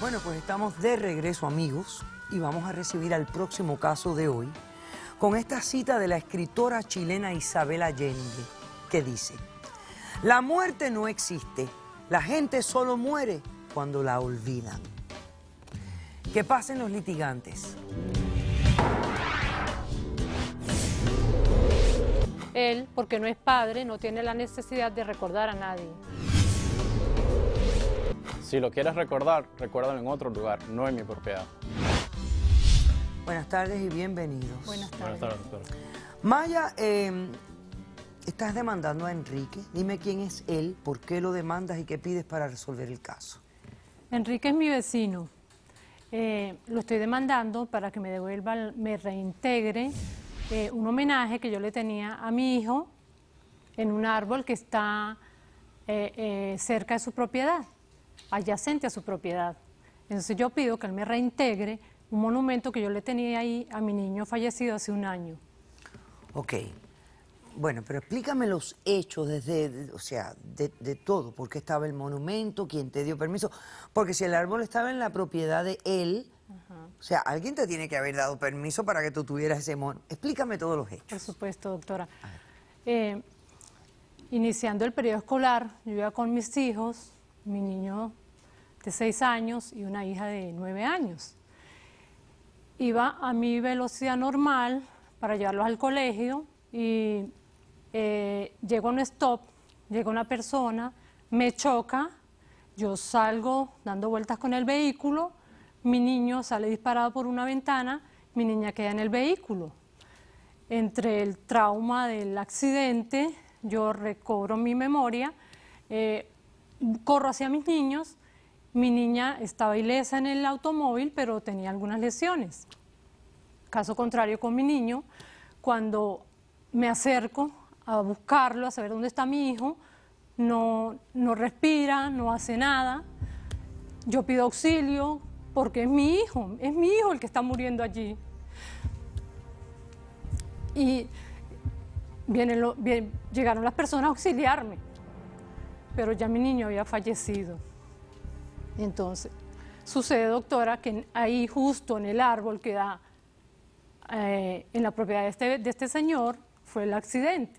Bueno, pues estamos de regreso amigos y vamos a recibir al próximo caso de hoy con esta cita de la escritora chilena Isabel Allende que dice, la muerte no existe, la gente solo muere cuando la olvidan. Que pasen los litigantes. Él, porque no es padre, no tiene la necesidad de recordar a nadie. Si lo quieres recordar, recuérdalo en otro lugar, no en mi propiedad. Buenas tardes y bienvenidos. Buenas tardes. Maya, em, estás demandando a Enrique. Dime quién es él, por qué lo demandas y qué pides para resolver el caso. Enrique es mi vecino. Eh, lo estoy demandando para que me devuelva, me reintegre eh, un homenaje que yo le tenía a mi hijo en un árbol que está eh, eh, cerca de su propiedad, adyacente a su propiedad. Entonces yo pido que él me reintegre un monumento que yo le tenía ahí a mi niño fallecido hace un año. Ok. Bueno, pero explícame los hechos desde, o sea, de, de, todo, por qué estaba el monumento, quién te dio permiso, porque si el árbol estaba en la propiedad de él, o sea, alguien te tiene que haber dado permiso para que tú tuvieras ese mono. Explícame todos los hechos. Por supuesto, doctora. Eh, iniciando el periodo escolar, yo iba con mis hijos, mi niño de 6 años y una hija de 9 años. Iba a mi velocidad normal para llevarlos al colegio y eh, llego a un stop, llega una persona, me choca, yo salgo dando vueltas con el vehículo mi niño sale disparado por una ventana, mi niña queda en el vehículo. Entre el trauma del accidente, yo recobro mi memoria, eh, corro hacia mis niños, mi niña estaba ilesa en el automóvil, pero tenía algunas lesiones. Caso contrario con mi niño, cuando me acerco a buscarlo, a saber dónde está mi hijo, no respira, no hace nada. Yo pido auxilio, porque es mi hijo, es mi hijo el que está muriendo allí. Y vienen llegaron las personas a auxiliarme, pero ya mi niño había fallecido. Entonces, sucede, doctora, que ahí justo en el árbol que da eh, en la propiedad este, de este, señor fue el accidente.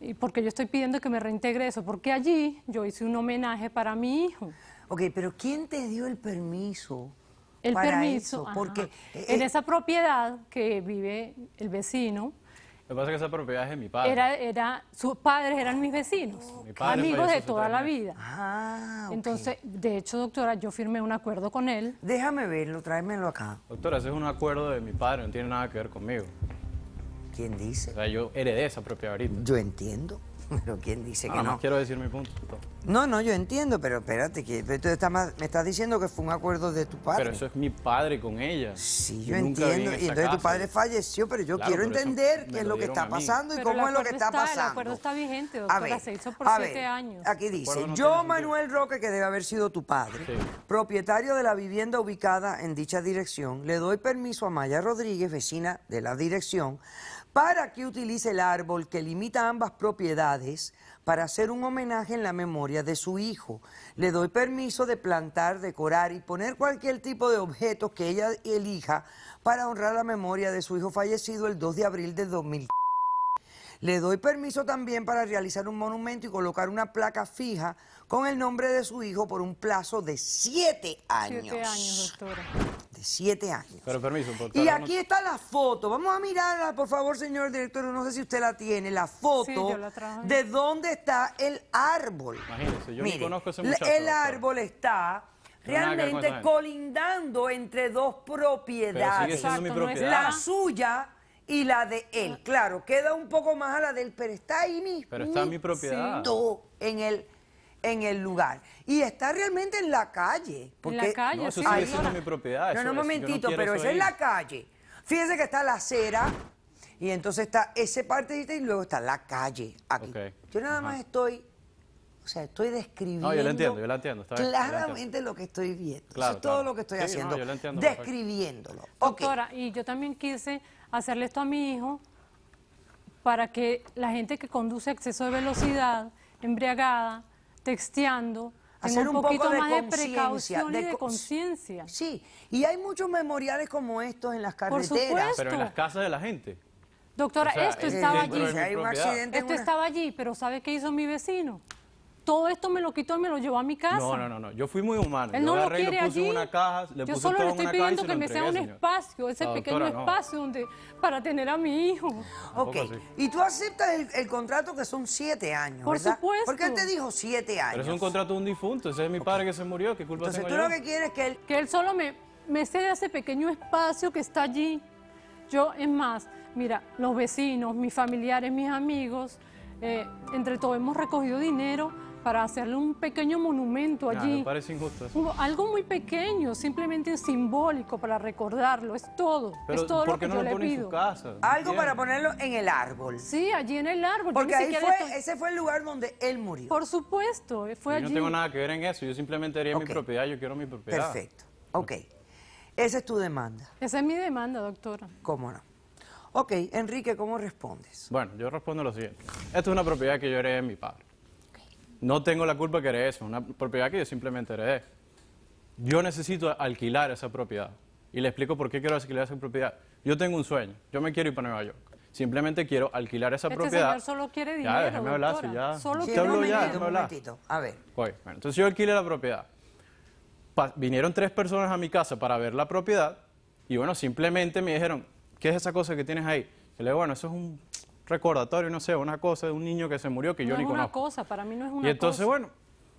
Y porque yo estoy pidiendo que me reintegre eso, porque allí yo hice un homenaje para mi hijo. Ok, pero ¿quién te dio el permiso? El permiso, porque eh, en eh, esa propiedad que vive el vecino, lo que pasa es que esa propiedad es de mi padre. Era, sus padres eran mis vecinos, amigos de toda la vida. Ah, Entonces, de hecho, doctora, yo firmé un acuerdo con él. Déjame verlo, tráemelo acá. Doctora, ese es un acuerdo de mi padre, no tiene nada que ver conmigo. ¿Quién dice? O sea, yo heredé esa propiedad ahorita. Yo entiendo, pero ¿quién dice que que no? quiero decir mi punto. No, no, yo entiendo, pero espérate, que tú me estás diciendo que fue un acuerdo de tu padre. Pero eso es mi padre con ella. Sí, yo entiendo. y entonces tu padre falleció, pero yo quiero entender qué es lo que está pasando y cómo es lo que está, pasando. El acuerdo está vigente, doctora, se hizo por siete años. Aquí dice, yo Manuel Roque, que debe haber sido tu padre, propietario de la vivienda ubicada en dicha dirección, le doy permiso a Maya Rodríguez, vecina de la dirección, para que utilice el árbol que limita ambas propiedades para hacer un homenaje en la memoria de su hijo. Le doy permiso de plantar, decorar y poner cualquier tipo de objeto que ella elija para honrar la memoria de su hijo fallecido el 2 de abril de 2000. Le doy permiso también para realizar un monumento y colocar una placa fija con el nombre de su hijo por un plazo de siete años. SIETE años. Pero permiso, por favor. Y aquí está la foto. Vamos a mirarla, por favor, señor director. No sé si usted la tiene. La foto de dónde está el árbol. Imagínese, yo no conozco ese muchacho. El árbol está realmente colindando entre dos propiedades. La suya y la de él. Claro, queda un poco más a la de él, pero está ahí mismo. Pero está mi propiedad. en el en el lugar y está realmente en la calle. Porque en la calle, eso sí, eso es mi propiedad. No, no, un momentito, pero es en la calle. Fíjense que está la acera y entonces está ese parte y luego está la calle aquí. Yo nada más estoy, o sea, estoy describiendo. No, yo lo entiendo, yo lo entiendo. claramente lo, que estoy viendo. Claro, eso es todo lo que estoy haciendo. entiendo, describiéndolo. Doctora, y yo también quise hacerle esto a mi hijo para que la gente que conduce a exceso de velocidad, embriagada, texteando, hacer un, poquito más de precaución y de conciencia. Sí, y hay muchos memoriales como estos en las carreteras. Pero en las casas de la gente. Doctora, esto eh, estaba allí. Esto estaba allí, pero ¿sabe qué hizo mi vecino? todo esto me lo quitó y me lo llevó a mi casa. No, no, no, no. yo fui muy humano. Él no lo quiere allí. yo solo le estoy pidiendo que me sea un espacio, ese pequeño espacio donde, para tener a mi hijo. Ok, y tú aceptas el, contrato que son siete años, Por supuesto. Porque él te dijo siete años. Pero es un contrato de un difunto, ese es mi padre que se murió, ¿qué culpa Entonces, tú lo que quieres es que él... Que él solo me, me ceda ese pequeño espacio que está allí. Yo, es más, mira, los vecinos, mis familiares, mis amigos, eh, entre todos hemos recogido dinero para hacerle un pequeño monumento ah, allí. me parece injusto eso. Algo muy pequeño, simplemente simbólico para recordarlo, es todo. es todo lo que yo le pido. En su casa? Algo para ponerlo en el árbol. Sí, allí en el árbol. Porque ese fue el lugar donde él murió. Por supuesto, eh, fue yo allí. Yo no tengo nada que ver en eso, yo simplemente haría mi propiedad, yo quiero mi propiedad. Perfecto, ok. Esa es tu demanda. Esa es mi demanda, doctora. ¿Cómo no? Ok, Enrique, ¿cómo respondes? Bueno, yo respondo lo siguiente. Esta es una propiedad que yo heredé de mi padre. No tengo la culpa que eres eso, es una propiedad que yo simplemente heredé. Yo necesito alquilar esa propiedad. Y le explico por qué quiero alquilar esa propiedad. Yo tengo un sueño, yo me quiero ir para Nueva York. Simplemente quiero alquilar esa este propiedad. Señor solo quiere dinero. Ya, déjame hablar, ya. Solo quiero un momentito. A ver. bueno, entonces yo alquilé la propiedad. vinieron tres personas a mi casa para ver la propiedad y bueno, simplemente me dijeron, ¿qué es esa cosa que tienes ahí? Y le digo, bueno, eso es un recordatorio, no sé, una cosa de un niño que se murió que yo es ni una cosa, para mí no es una cosa. Y entonces, bueno,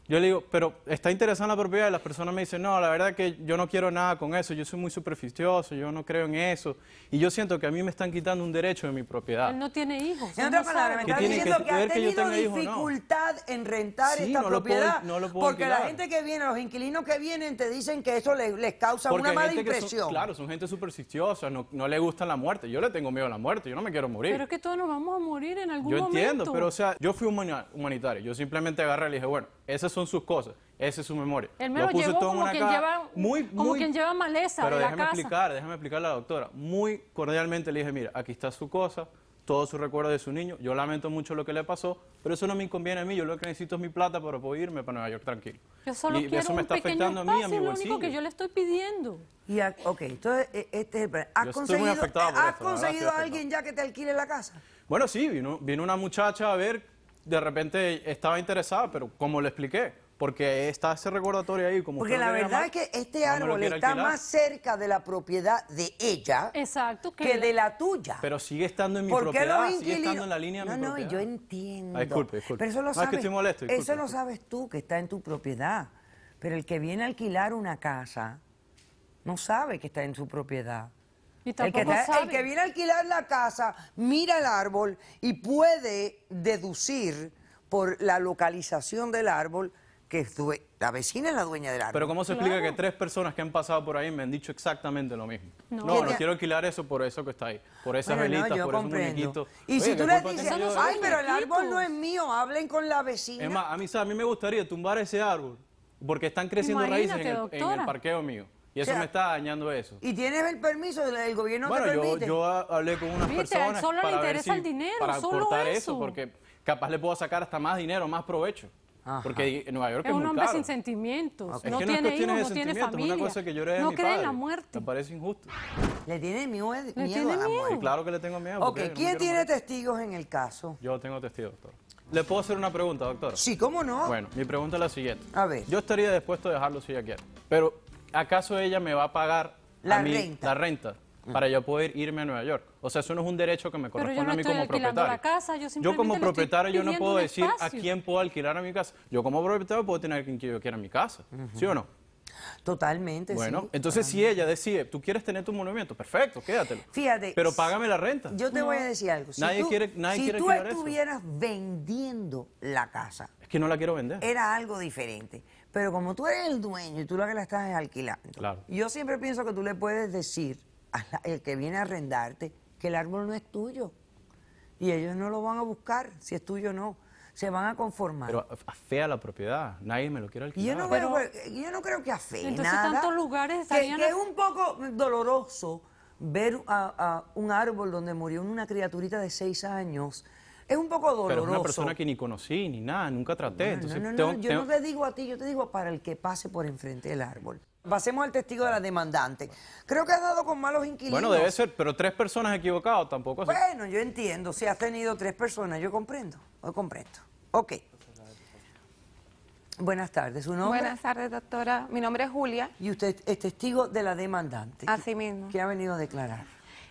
yo le digo, pero está interesada la propiedad y las personas me dicen, no, la verdad que yo no quiero nada con eso, yo soy muy supersticioso, yo no creo en eso. Y yo siento que a mí me están quitando un derecho de mi propiedad. Él no tiene hijos. En otras palabras, me están diciendo que, que ha tenido dificultad en rentar esta propiedad. porque la gente que viene, los inquilinos que vienen, te dicen que eso les, causa una mala impresión. claro, son gente supersticiosa, no, no le gusta la muerte. Yo le tengo miedo a la muerte, yo no me quiero morir. Pero es que todos nos vamos a morir en algún momento. Yo entiendo, pero o sea, yo fui un humanitario. Yo simplemente agarré y le dije, bueno esas son sus cosas. Esa es su memoria. Él me lo puso todo como, una quien, lleva, como quien lleva maleza pero déjame explicar, déjame explicar a la doctora. Muy cordialmente le dije, mira, aquí está su cosa, todo su recuerdo de su niño. Yo lamento mucho lo que le pasó, pero eso no me inconviene a mí. Yo lo que necesito es mi plata para poder irme para Nueva York tranquilo. Yo solo y quiero eso me un está afectando a mí, a mi Es lo único que yo le estoy pidiendo. Y ok, entonces e, este es ¿Has conseguido, ¿has conseguido a alguien ya que te alquile la casa? Bueno, sí, vino una muchacha a ver de repente estaba interesada, pero como le expliqué, porque está ese recordatorio ahí. Como porque la verdad es que este árbol está más cerca de la propiedad de ella que, de la tuya. Pero sigue estando en mi propiedad, sigue estando en la línea de no, mi no, propiedad. No, no, yo ah, entiendo. disculpe, disculpe. Pero eso lo sabes, eso lo sabes tú, que está en tu propiedad. Pero el que viene a alquilar una casa no sabe que está en su propiedad el, que que viene a alquilar la casa mira el árbol y puede deducir por la localización del árbol que la vecina es la dueña del árbol. Pero ¿cómo se explica que tres personas que han pasado por ahí me han dicho exactamente lo mismo? No, no, quiero alquilar eso por eso que está ahí, por esas por esos muñequitos. Y si tú LE dices, ay, pero el árbol no es mío, hablen con la vecina. Es más, a mí, a mí me gustaría tumbar ese árbol porque están creciendo raíces en el parqueo mío. Y eso me está dañando eso. ¿Y tienes el permiso del gobierno? Bueno, te yo, yo hablé con unas Viste, personas solo le interesa el dinero, para solo eso. eso. porque capaz le puedo sacar hasta más dinero, más provecho. Porque en Nueva York es, es un hombre sin sentimientos, no, tiene hijos, no tiene familia, una cosa que yo no cree en la muerte. Me parece injusto. ¿Le tiene miedo, miedo a la muerte? Claro que le tengo miedo. Okay. ¿Quién tiene testigos en el caso? Yo tengo testigos, doctor. ¿Le puedo hacer una pregunta, doctor? Sí, ¿cómo no? Bueno, mi pregunta es la siguiente. A ver. Yo estaría dispuesto a dejarlo si ella quiere, pero ¿acaso ella me va a pagar la, renta. la renta? Mm. para yo poder irme a Nueva York. O sea, eso no es un derecho que me corresponde a mí como propietario. yo, como propietario yo no puedo decir a quién puedo alquilar a mi casa. Yo como propietario puedo tener a quien yo quiera mi casa, ¿sí o no? Totalmente. Bueno, entonces si ella decide, tú quieres tener tu monumento, perfecto, quédatelo. Fíjate. Pero págame la renta. Yo te voy a decir algo. Si nadie tú, quiere, si estuvieras vendiendo la casa. Es que no la quiero vender. Era algo diferente. Pero como tú eres el dueño y tú la que la estás alquilando, yo siempre pienso que tú le puedes decir al que viene a arrendarte que el árbol no es tuyo. Y ellos no lo van a buscar, si es tuyo o no. Se van a conformar. Pero afea la propiedad, nadie me lo quiere alquilar. Yo no, creo, eh, yo no creo que afee entonces tantos lugares Que, es un poco doloroso ver a un árbol donde murió una criaturita de seis años es un poco doloroso. Pero es una persona que ni conocí, ni nada, nunca traté. yo no te digo a ti, yo te digo para el que pase por enfrente del árbol. Pasemos al testigo de la demandante. Creo que has dado con malos inquilinos. Bueno, debe ser, pero tres personas equivocadas tampoco. Bueno, yo entiendo, si has tenido tres personas, yo comprendo, yo comprendo. Ok. Buenas tardes, ¿su nombre? Buenas tardes, doctora. Mi nombre es Julia. Y usted es testigo de la demandante. Así mismo. Que ha venido a declarar.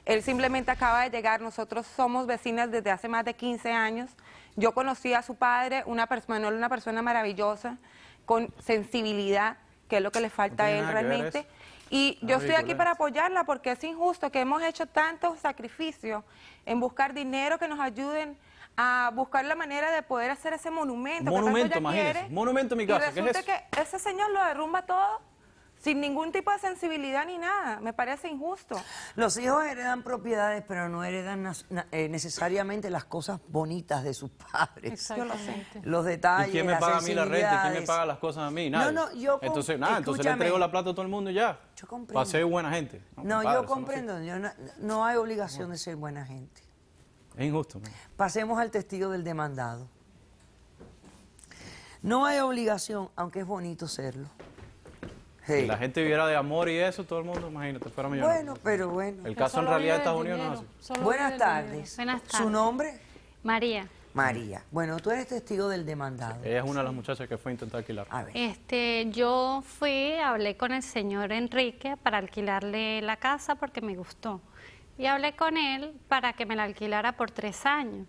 Él simplemente acaba de llegar, nosotros somos vecinas desde hace más de 15 años. Yo conocí a su padre, una persona, una persona maravillosa, con sensibilidad, que es lo que le falta a él realmente. Y yo estoy aquí pues para apoyarla porque es injusto que hemos hecho tantos sacrificios en buscar dinero que nos ayuden a buscar la manera de poder hacer ese monumento. Monumento, que Monumento, mi casa. resulta que ese señor lo derrumba todo sin ningún tipo de sensibilidad ni nada. Me parece injusto. Los hijos heredan propiedades, pero no heredan eh, necesariamente las cosas bonitas de sus padres. Yo Los detalles. quién me paga a mí la renta? ¿Quién me paga las cosas a mí? No, yo entonces, entonces le entrego la plata a todo el mundo y ya. Yo comprendo. Para ser buena gente. No, yo comprendo. no, hay obligación de ser buena gente. Es injusto. Pasemos al testigo del demandado. No hay obligación, aunque es bonito serlo. Si la gente viviera de amor y eso, todo el mundo, imagínate, fuera Bueno, pero bueno. El caso en realidad de Estados Unidos no es Buenas tardes. Buenas tardes. ¿Su nombre? María. María. Bueno, tú eres testigo del demandado. es una de las muchachas que fue a intentar alquilar. A ver. Este, yo fui, hablé con el señor Enrique para alquilarle la casa porque me gustó. Y hablé con él para que me la alquilara por tres años.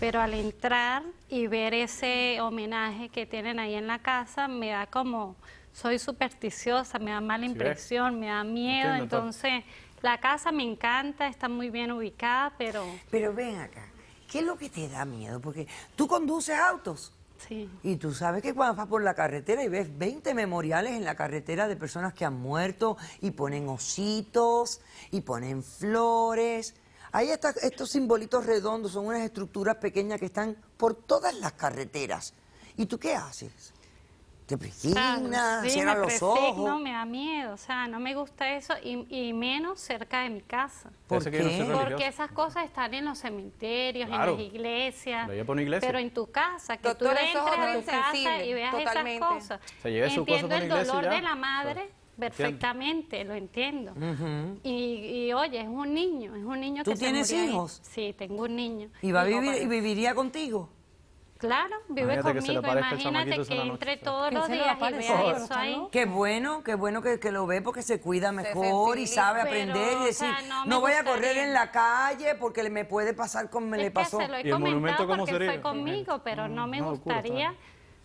Pero al entrar y ver ese homenaje que tienen ahí en la casa, me da como soy supersticiosa, me da mala impresión, me da miedo, entonces la casa me encanta, está muy bien ubicada, pero... Pero ven acá, ¿qué es lo que te da miedo? Porque tú conduces autos. Sí. Y tú sabes que cuando vas por la carretera y ves 20 memoriales en la carretera de personas que han muerto y ponen ositos y ponen flores. Ahí estos simbolitos redondos son unas estructuras pequeñas que están por todas las carreteras. ¿Y tú qué haces? QUE piscina ah, sí, los OJOS. no me da miedo, o sea, no me gusta eso y, menos cerca de mi casa. ¿Por, qué? Porque esas cosas están en los cementerios, en las iglesias, pero en tu casa, que tú entres a tu casa y veas esas cosas. Entiendo el dolor de la madre. Perfectamente, lo entiendo. y, y, oye, es un niño, es un niño ¿Tú que tienes se murió hijos? Sí, tengo un niño. ¿Y va a vivir, y viviría contigo? Claro, vive conmigo. imagínate que entre todos los días y vea eso ahí. Qué bueno, qué bueno que, lo ve porque se cuida mejor y sabe aprender y decir, no, voy a correr en la calle porque me puede pasar como me le pasó. Que se lo he porque fue conmigo, pero no, me gustaría... o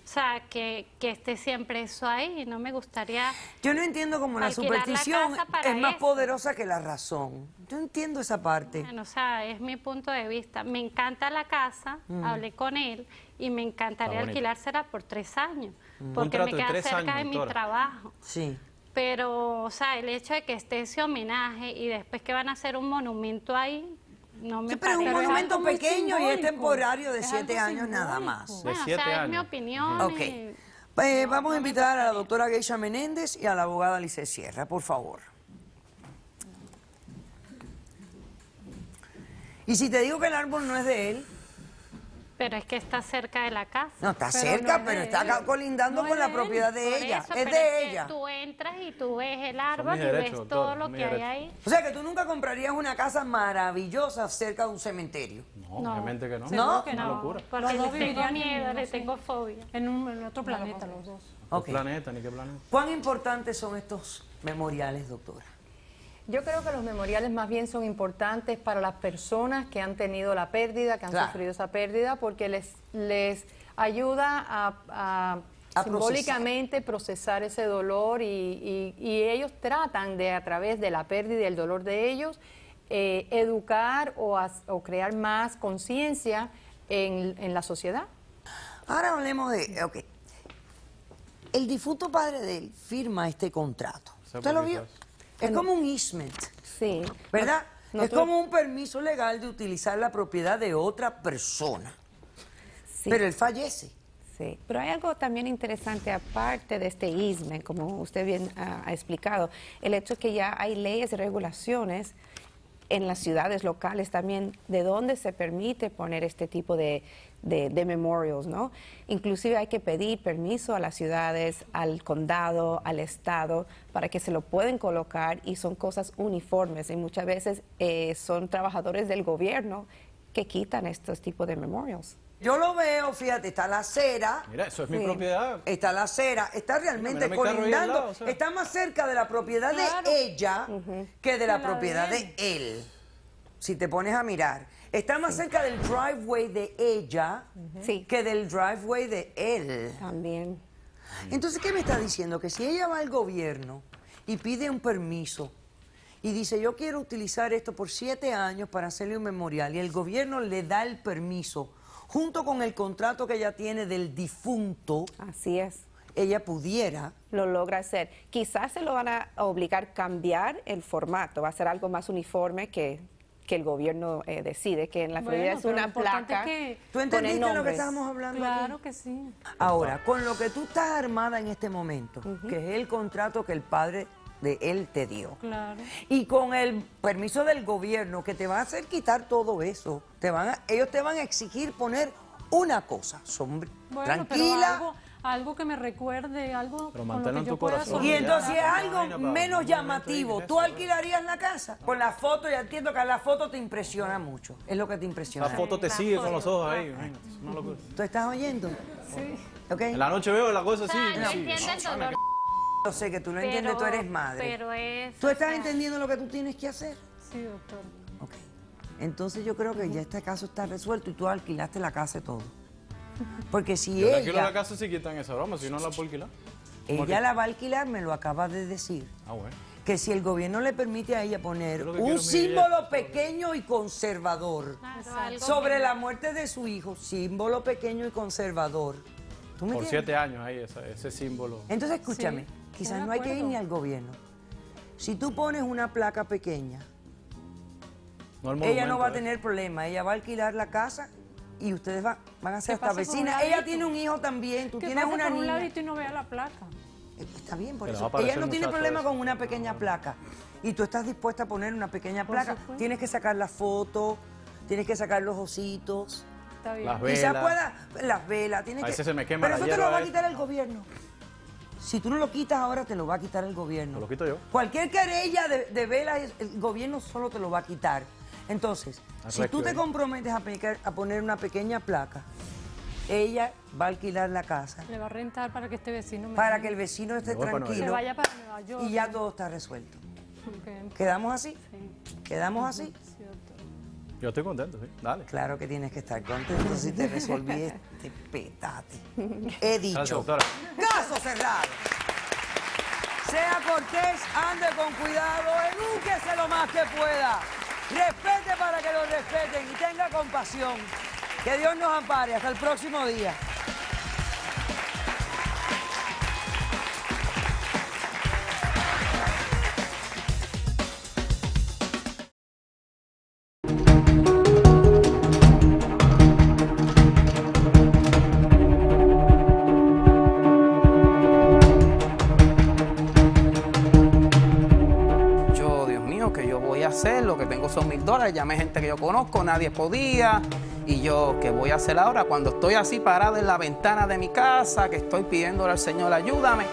sea, que, que, esté siempre eso ahí y no me gustaría... Yo no entiendo cómo la superstición es más poderosa que la razón. Yo entiendo esa parte. Bueno, o sea, es mi punto de vista. Me encanta la casa, mm. hablé con él y me encantaría alquilársela por tres años, porque me queda cerca de mi trabajo. Sí. Pero, o sea, el hecho de que esté ese homenaje y después que van a hacer un monumento ahí, no me sí, pero es un monumento pequeño y es temporario de siete años nada más. Bueno, de siete o sea, es mi opinión. Ok. Eh, vamos a invitar a la doctora Geisha Menéndez y a la abogada Lice Sierra, por favor. Y si te digo que el árbol no es de él, pero es que está cerca de la casa. No, está cerca, pero está colindando con la propiedad de ella. es de ella. tú entras y tú ves el árbol y ves todo, lo que hay ahí. O sea que tú nunca comprarías una casa maravillosa cerca de un cementerio. No, obviamente que no. No, que no. Locura. Porque le tengo miedo, le tengo fobia. En, un, otro planeta, los dos. Okay. planeta, ni qué planeta. ¿Cuán importantes son estos memoriales, doctora? Yo creo que los memoriales más bien son importantes para las personas que han tenido la pérdida, que han sufrido esa pérdida, porque les, les ayuda a, simbólicamente procesar. ese dolor y, ellos tratan de, a través de la pérdida y el dolor de ellos, eh, educar o, crear más conciencia en, en la sociedad. Ahora hablemos de, ok, el difunto padre de él firma este contrato. ¿Usted lo vio? Es como un easement. Sí. ¿Verdad? es como un permiso legal de utilizar la propiedad de otra persona. Sí. Pero él fallece. Sí, pero hay algo también interesante aparte de este easement, como usted bien ha, explicado, el hecho que ya hay leyes y regulaciones en las ciudades locales también de dónde se permite poner este tipo de, de, memorials, ¿no? Inclusive hay que pedir permiso a las ciudades, al condado, al estado, para que se lo pueden colocar y son cosas uniformes y muchas veces eh, son trabajadores del gobierno que quitan estos tipos de memorials. Yo lo veo, fíjate, está la acera. Mira, eso es mi propiedad. Está la acera, está realmente mira, Está más cerca de la propiedad de ella que de la, propiedad de él. Si te pones a mirar. Está más cerca del driveway de ella que del driveway de él. También. Entonces, ¿qué me está diciendo? Que si ella va al gobierno y pide un permiso y dice, yo quiero utilizar esto por siete años para hacerle un memorial y el gobierno le da el permiso, junto con el contrato que ella tiene del difunto. Así es. Ella pudiera. Lo logra hacer. Quizás se lo van a obligar a cambiar el formato, va a ser algo más uniforme que que el gobierno eh, decide, que en la Florida es una placa. que ¿Tú entendiste lo que estábamos hablando? Claro que sí. Ahora, con lo que tú estás armada en este momento, que es el contrato que el padre de él te dio. Claro. Y con el permiso del gobierno que te va a hacer quitar todo eso, te van ellos te van a exigir poner una cosa, son tranquila. Algo, que me recuerde, algo con lo que tu pueda corazón, Y entonces algo menos llamativo. ¿Tú alquilarías la casa? Con la foto, ya entiendo que la foto te impresiona mucho. Es lo que te impresiona. La foto te sigue con los ojos ahí. Ah. ¿Tú estás oyendo? Sí. En la noche veo la cosa así. Ah, yo sé que tú no entiendes, tú eres madre. ¿Tú estás entendiendo lo que tú tienes que hacer? Sí, doctor. Ok. Entonces yo creo que ya este caso está resuelto y tú alquilaste la casa y todo. Porque si yo ella... alquilo la casa si quitan esa broma, si no la puedo alquilar. Ella la va a alquilar, me lo acaba de decir. Ah, bueno. Que si el gobierno le permite a ella poner un símbolo pequeño y conservador sobre la muerte de su hijo, símbolo pequeño y conservador, por siete años ahí ese, símbolo. Entonces escúchame, quizás no hay que ir ni al gobierno. Si tú pones una placa pequeña, ella no va a eh. tener problema, ella va a alquilar la casa y ustedes van, a ser hasta vecina. Ella tiene un hijo también, tú tienes una niña. y no vea la placa. Eh, está bien, por eso. Ella no tiene problema con una pequeña placa. Y tú estás dispuesta a poner una pequeña placa. Tienes que sacar la foto, tienes que sacar los ositos. Está bien. Las velas. pueda, las velas. Tiene a que, se me quema Pero eso te lo va a quitar el gobierno. Si tú no lo quitas ahora, te lo va a quitar el gobierno. lo quito yo. Cualquier querella de, velas, el gobierno solo te lo va a quitar. Entonces, si tú te comprometes a, poner una pequeña placa, ella va a alquilar la casa. Le va a rentar para que este vecino... para que el vecino esté tranquilo. Vaya para Nueva York. Y ya todo está resuelto. ¿Quedamos así? Sí. ¿Quedamos así? Yo estoy contento, sí. Dale. Claro que tienes que estar contento si te resolví este petate. He dicho. Caso cerrado. Sea cortés, ande con cuidado, edúquese lo más que pueda. Respete para que lo respeten y tenga compasión. Que Dios nos ampare. Hasta el próximo día. gente que yo conozco, nadie podía. Y yo, ¿qué voy a hacer ahora cuando estoy así parado en la ventana de mi casa, que estoy pidiéndole al Señor, ayúdame?